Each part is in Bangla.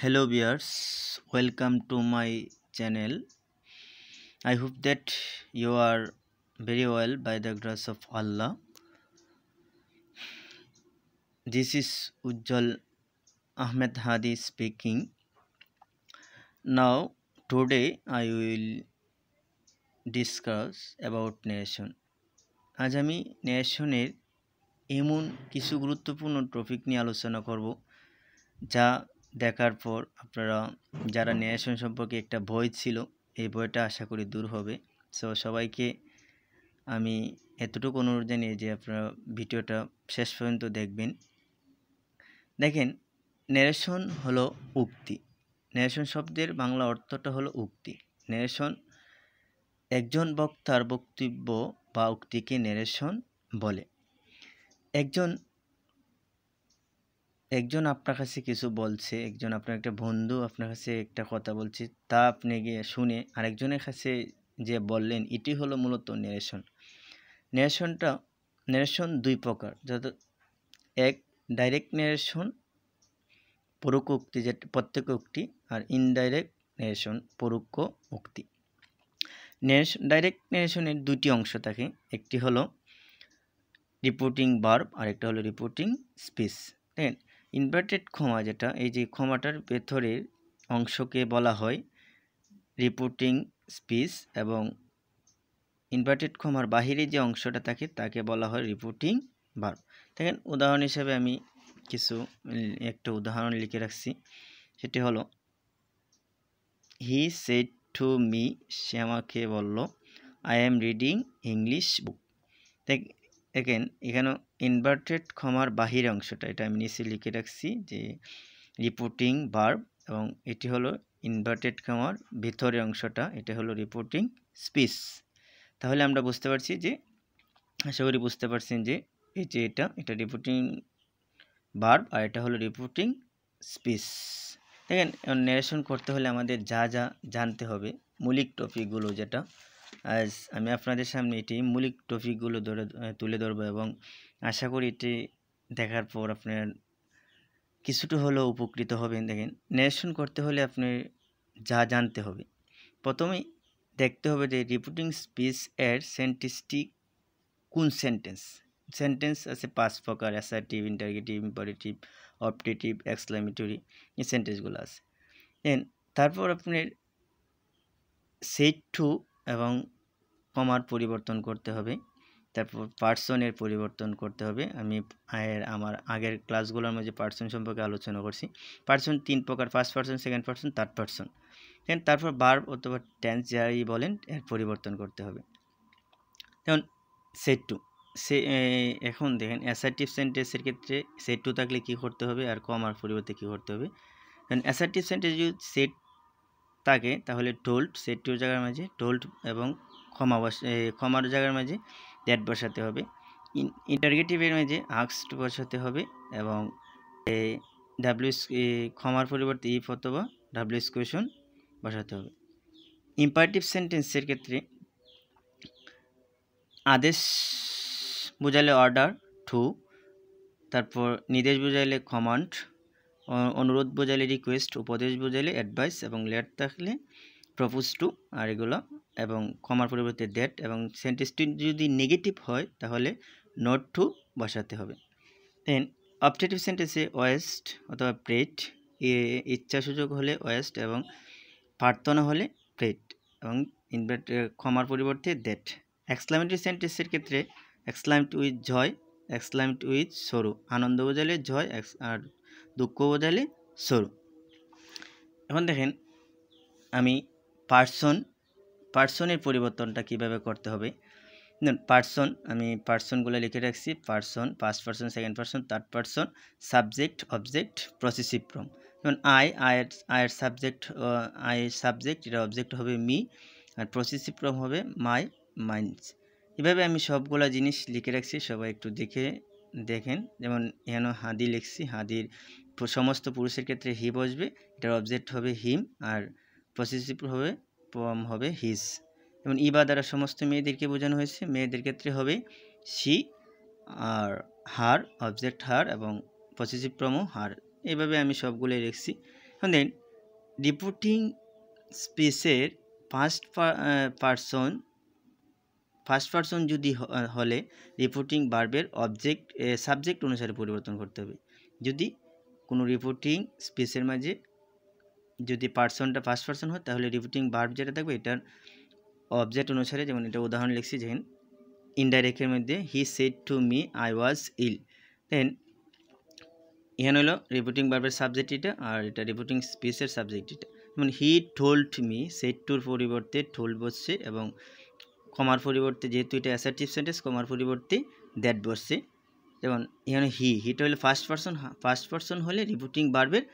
hello viewers welcome to my channel i hope that you are very well by the grace of allah this is ujjal ahmed hadi speaking now today i will discuss about narration আজ আমি ন্যাশনের এমন কিছু গুরুত্বপূর্ণ টপিক নিয়ে আলোচনা করব যা দেখার পর আপনারা যারা ন্যায়সন সম্পর্কে একটা ভয় ছিল এই ভয়টা আশা করি দূর হবে সো সবাইকে আমি এতটুকু অনুরোধ জানিয়ে যে আপনারা ভিডিওটা শেষ পর্যন্ত দেখবেন দেখেন ন্যারেশন হলো উক্তি ন্যারেশন শব্দের বাংলা অর্থটা হলো উক্তি ন্যারেশন একজন বক্তার বক্তব্য বা উক্তিকে ন্যারেশন বলে একজন একজন আপনার কাছে কিছু বলছে একজন আপনার একটা বন্ধু আপনার কাছে একটা কথা বলছে তা আপনি গিয়ে শুনে আরেকজনের কাছে যে বললেন এটি হলো মূলত নেশন নেশনটা নেশন দুই প্রকার যত এক ডাইরেক্ট নেশন পরোক্ষ উক্তি যেটা প্রত্যেক উক্তি আর ইনডাইরেক্ট নেশন পরোক্ষ উক্তি নেরেশন ডাইরেক্ট নেশনের দুটি অংশ থাকে একটি হলো রিপোর্টিং বার্ব আর একটা হলো রিপোর্টিং স্পিচ ইনভার্টেড ক্ষমা যেটা এই যে ক্ষমাটার ভেতরের অংশকে বলা হয় রিপোর্টিং স্পিচ এবং ইনভার্টেড ক্ষমার বাহিরে যে অংশটা থাকে তাকে বলা হয় রিপোর্টিং বার দেখেন উদাহরণ হিসেবে আমি কিছু একটা উদাহরণ লিখে রাখছি সেটি হলো হি সেট টু মি সে আমাকে বলল I am reading English book দেখ দেখেন এখানেও ইনভার্টেড ক্ষমার বাহির অংশটা এটা আমি নিচে লিখে রাখছি যে রিপোর্টিং বার্ব এবং এটি হলো ইনভার্টেড ক্ষমার ভেতরের অংশটা এটা হলো রিপোর্টিং স্পিস তাহলে আমরা বুঝতে পারছি যে আশা করি বুঝতে পারছেন যে এই যে এটা এটা রিপোর্টিং বার্ব আর এটা হলো রিপোর্টিং স্পিস দেখেন ন্যারেশন করতে হলে আমাদের যা যা জানতে হবে মৌলিক টপিকগুলো যেটা আজ আমি আপনাদের সামনে এটি মৌলিক টপিকগুলো ধরে তুলে ধরবো এবং আশা করি এটি দেখার পর আপনার কিছুটা হলেও উপকৃত হবেন দেখেন ন্যারেশন করতে হলে আপনি যা জানতে হবে প্রথমে দেখতে হবে যে রিপোর্টিং স্পিচ এর সেন্টেন্সটি কোন সেন্টেন্স সেন্টেন্স আছে পাঁচ প্রকার assertive interrogative imperative optative exclamatory এই সেন্টেন্সগুলো আছে তারপর আপনার সেট টু এবং কমার পরিবর্তন করতে হবে তারপর পার্সনের পরিবর্তন করতে হবে আমি আয়ের আমার আগের ক্লাসগুলোর মধ্যে পার্সন সম্পর্কে আলোচনা করছি পার্সন তিন প্রকার first person second person third person then তারপর বার্ব অথবা টেন্স যাই বলেন এর পরিবর্তন করতে হবে যেমন সেট টু সে এখন দেখেন অ্যাসার্টিভ সেন্টেন্সের ক্ষেত্রে সেট টু থাকলে কী করতে হবে আর কমার পরিবর্তে কী করতে হবে দেন অ্যাসার্টিভ সেন্টেন্স যদি সেট থাকে তাহলে টোল্ড সেট টুর জায়গার মাঝে টোল্ড এবং ক্ষমা ক্ষমার জায়গার মাঝে দ্যাট বসাতে হবে ইন ইন্টারগেটিভের মাঝে আক্সড বসাতে হবে এবং ডাব্লিউ ক্ষমার পরিবর্তে ইফ অথবা ডাব্লিউ কোয়েশন বসাতে হবে ইম্পারেটিভ সেন্টেন্সের ক্ষেত্রে আদেশ বোঝালে অর্ডার টু তারপর নির্দেশ বোঝাইলে কমান্ড অনুরোধ বোঝালে রিকোয়েস্ট উপদেশ বোঝালে অ্যাডভাইস এবং লেট থাকলে প্রপোজ টু আর এগুলো এবং কমার পরিবর্তে দ্যাট এবং সেন্টেন্সটি যদি নেগেটিভ হয় তাহলে নট টু বসাতে হবে দেন অপটেটিভ সেন্টেন্সে ওয়েস্ট অথবা প্রেট ইচ্ছা সুযোগ হলে ওয়েস্ট এবং প্রার্থনা হলে প্রেট এবং ইনভার্ট ক্ষমার পরিবর্তে দ্যাট এক্সক্লামেটরি সেন্টেন্সের ক্ষেত্রে এক্সক্লামেট উইথ জয় এক্সক্লামেট উইথ সরু আনন্দ বোঝালে জয় আর দুঃখ বোঝালে সরু এখন দেখেন আমি পার্সন পার্সনের পরিবর্তনটা কিভাবে করতে হবে পার্সন আমি পার্সনগুলো লিখে রাখছি person first person second person third person subject object possessive form যেমন আই আয়ের আয়ের সাবজেক্ট আয়ের সাবজেক্ট এটা অবজেক্ট হবে মি আর প্রসেসিভ ফ্রম হবে মাই মাইন্ডস এভাবে আমি সবগুলো জিনিস লিখে রাখছি সবাই একটু দেখে দেখেন যেমন হেন হাদি লিখছি হাদির সমস্ত পুরুষের ক্ষেত্রে হি বসবে এটার অবজেক্ট হবে হিম আর পসেসিভ হবে পম হবে হিস এবং ইবা দ্বারা সমস্ত মেয়েদেরকে বোঝানো হয়েছে মেয়েদের ক্ষেত্রে হবে সি আর হার অবজেক্ট হার এবং পসেসিভ প্রমো হার এভাবে আমি সবগুলোই রেখেছি এখন দেন রিপোর্টিং স্পেসের ফার্স্ট পারসন ফার্স্ট পারসন যদি হলে রিপোর্টিং বার্বের অবজেক্ট সাবজেক্ট অনুসারে পরিবর্তন করতে হবে যদি কোনো রিপোর্টিং স্পেসের মাঝে যদি পার্সনটা ফার্স্ট পার্সন হয় তাহলে রিপিটিং ভার্ব যেটা থাকবে এটার অবজেক্ট অনুসারে যেমন এটা উদাহরণ লিখছি যেন ইনডাইরেক্টের মধ্যে he said to me I was ill then এখানে হলো রিপোর্টিং বার্বের সাবজেক্ট এটা আর এটা রিপোর্টিং স্পিসের সাবজেক্ট এটা যেমন হি টোল্ড মি সেট টুর পরিবর্তে টোল বসছে এবং কমার পরিবর্তে যেহেতু এটা অ্যাসার্টিভ সেন্টেন্স কমার পরিবর্তে দ্যাট বসছে যেমন এখানে হি হিটা হলো ফার্স্ট পার্সন ফার্স্ট পার্সন হলে রিপোর্টিং বার্বের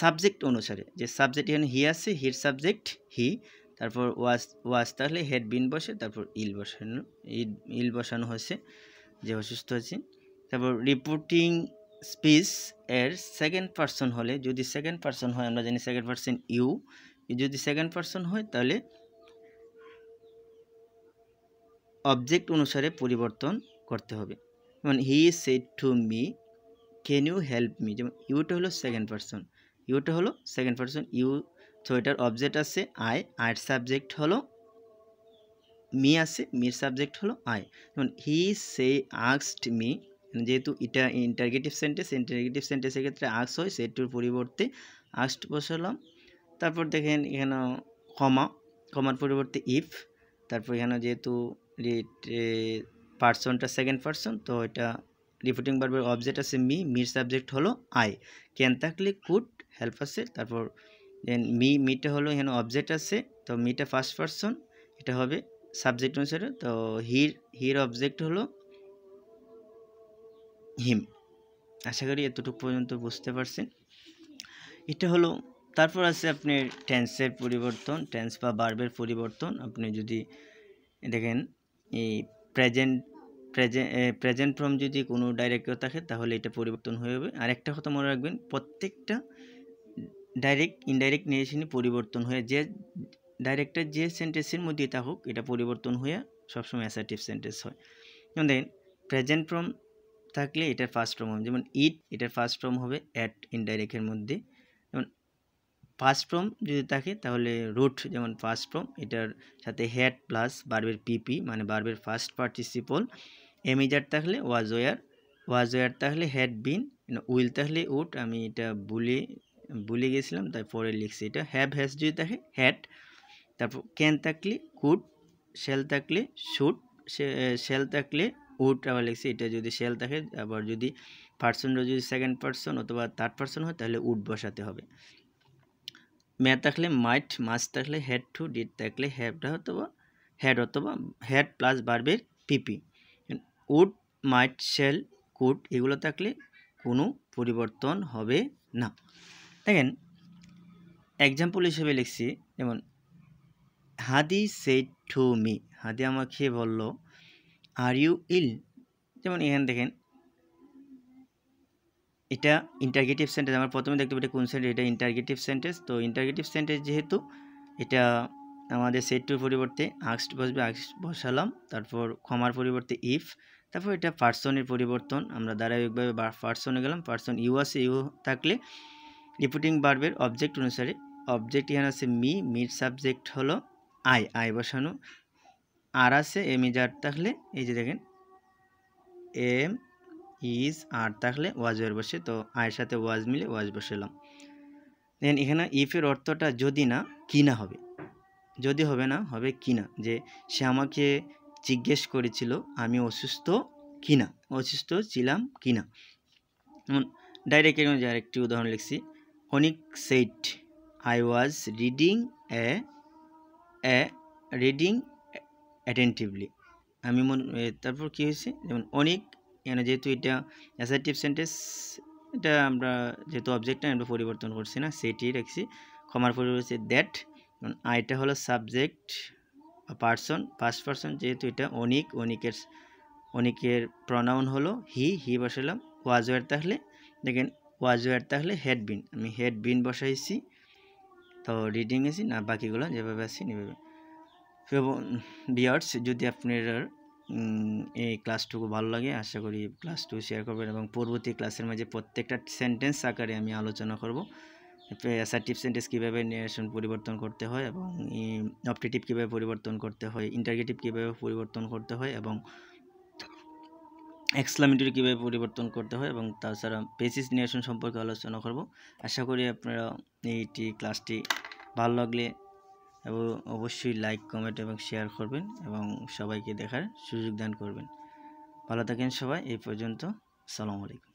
সাবজেক্ট অনুসারে যে সাবজেক্ট এখানে হি আছে হির সাবজেক্ট হি তারপর ওয়াজ ওয়াজ তাহলে হেড বিন বসে তারপর ইল বসানো ইল বসানো হয়েছে যে অসুস্থ আছে তারপর রিপোর্টিং স্পিচ এর সেকেন্ড পার্সন হলে যদি সেকেন্ড পার্সন হয় আমরা জানি সেকেন্ড পার্সন ইউ যদি সেকেন্ড পার্সন হয় তাহলে অবজেক্ট অনুসারে পরিবর্তন করতে হবে যেমন he said to me can you help me যেমন ইউটা হলো সেকেন্ড পার্সন ইউটা হলো সেকেন্ড পার্সন ইউ তো এটার অবজেক্ট আছে আই আয়ের সাবজেক্ট হলো মি আছে মির সাবজেক্ট হলো আই যেমন হি সে আক্সড মি যেহেতু এটা ইন্টারগেটিভ সেন্টেন্স ইন্টারগেটিভ সেন্টেন্সের ক্ষেত্রে আক্স হয় সেটুর পরিবর্তে আক্সড বসালাম তারপর দেখেন এখানে কমা কমার পরিবর্তে ইফ তারপর এখানে যেহেতু পার্সনটা সেকেন্ড পার্সন তো এটা রিপোর্টিং বারবার অবজেক্ট আছে মি মির সাবজেক্ট হলো আই ক্যান থাকলে কুড হেল্প আছে তারপর দেন মি মিটা হলো এখানে অবজেক্ট আছে তো মিটা ফার্স্ট পারসন এটা হবে সাবজেক্ট অনুসারে তো হির হির অবজেক্ট হলো হিম আশা করি এতটুকু পর্যন্ত বুঝতে পারছেন এটা হলো তারপর আছে আপনি টেন্সের পরিবর্তন টেন্স বা বার্বের পরিবর্তন আপনি যদি দেখেন এই প্রেজেন্ট প্রেজেন্ট প্রেজেন্ট ফর্ম যদি কোনো ডাইরেক্টিভ থাকে তাহলে এটা পরিবর্তন হয়ে যাবে আর একটা কথা মনে রাখবেন প্রত্যেকটা ডাইরেক্ট ইনডাইরেক্ট নিরেশনই পরিবর্তন হয়ে যে ডাইরেক্টের যে সেন্টেন্সের মধ্যে থাকুক এটা পরিবর্তন হয়ে সবসময় অ্যাসার্টিভ সেন্টেন্স হয় যেমন দেখেন প্রেজেন্ট ফর্ম থাকলে এটার ফার্স্ট ফর্ম হবে যেমন ইট এটার ফার্স্ট ফর্ম হবে অ্যাট ইনডাইরেক্টের মধ্যে যেমন ফার্স্ট ফর্ম যদি থাকে তাহলে রুট যেমন ফার্স্ট ফর্ম এটার সাথে হ্যাট প্লাস বার্বের পিপি মানে বার্বের ফার্স্ট পার্টিসিপল এমিজার থাকলে ওয়াজ ওয়ার ওয়াজ ওয়ার থাকলে হ্যাড বিন উইল তাহলে উট আমি এটা বলে ভুলে গেছিলাম তারপরে পরে লিখছি এটা হ্যাভ হ্যাজ যদি থাকে হ্যাট তারপর ক্যান থাকলে কুড শেল থাকলে শুট শেল থাকলে উড আবার লিখছি এটা যদি শেল থাকে আবার যদি পার্সনটা যদি সেকেন্ড পার্সন অথবা থার্ড পার্সন হয় তাহলে উড বসাতে হবে ম্যা থাকলে মাইট মাস থাকলে হ্যাড টু ডিট থাকলে হ্যাভটা অথবা হ্যাড অথবা হ্যাড প্লাস বার্বের PP would might shall could এগুলো থাকলে কোনো পরিবর্তন হবে না দেখেন এক্সাম্পল হিসেবে লিখছি যেমন Hadi said to me Hadi আমাকে বলল আর ইউ ইল যেমন এখান দেখেন এটা ইন্টারগেটিভ সেন্টেন্স আমার প্রথমে দেখতে পাবো এটা কোন সেন্টেন্স এটা ইন্টারগেটিভ সেন্টেন্স তো ইন্টারগেটিভ সেন্টেন্স যেহেতু এটা আমাদের সেট টুর পরিবর্তে আক্সট বসবে আক্সড বসালাম তারপর ক্ষমার পরিবর্তে ইফ তারপর এটা পার্সনের পরিবর্তন আমরা ধারাবাহিকভাবে পার্সনে গেলাম পার্সন ইউ আসে ইউ থাকলে রিপোর্টিং বার্বের অবজেক্ট অনুসারে অবজেক্ট এখানে আছে মি মির সাবজেক্ট হলো আই আই বসানো আর আছে এম ইজ আর থাকলে এই যে দেখেন এম ইজ আর থাকলে ওয়াজ ওয়ার বসে তো আয়ের সাথে ওয়াজ মিলে ওয়াজ বসালাম দেন এখানে ইফের অর্থটা যদি না কিনা হবে যদি হবে না হবে কিনা যে সে আমাকে জিজ্ঞেস করেছিল আমি অসুস্থ কিনা অসুস্থ ছিলাম কিনা না ডাইরেক্ট এরকম যে আরেকটি উদাহরণ লিখছি Anik said I was reading a a reading attentively আমি মনে তারপর কী হয়েছে যেমন অনেক এখানে যেহেতু এটা অ্যাসার্টিভ সেন্টেন্স এটা আমরা যেহেতু অবজেক্টটা আমরা পরিবর্তন করছি না সেটি রাখছি ক্ষমার পরিবর্তে দ্যাট আইটা হলো সাবজেক্ট পার্সন ফার্স্ট পার্সন যেহেতু এটা অনিক অনিকের অনিকের প্রনাউন হলো হি হি বসালাম ওয়াজ ওয়ার তাহলে দেখেন ওয়াজ তাহলে হেড বিন আমি হেড বিন বসাইছি তো রিডিং এসি না বাকিগুলো যেভাবে আসছি নেভাবে বিয়ার্স যদি আপনার এই ক্লাসটুকু ভালো লাগে আশা করি ক্লাসটু শেয়ার করবেন এবং পরবর্তী ক্লাসের মাঝে প্রত্যেকটা সেন্টেন্স আকারে আমি আলোচনা করব অ্যাসার্টিভ সেন্টেন্স কীভাবে নিয়েশন পরিবর্তন করতে হয় এবং অপটেটিভ কীভাবে পরিবর্তন করতে হয় ইন্টারগেটিভ কীভাবে পরিবর্তন করতে হয় এবং এক্সলামেটরি কীভাবে পরিবর্তন করতে হয় এবং তাছাড়া পেসিস নিয়েশন সম্পর্কে আলোচনা করব আশা করি আপনারা এইটি ক্লাসটি ভালো লাগলে এবং অবশ্যই লাইক কমেন্ট এবং শেয়ার করবেন এবং সবাইকে দেখার সুযোগ দান করবেন ভালো থাকেন সবাই এই পর্যন্ত সালামু আলাইকুম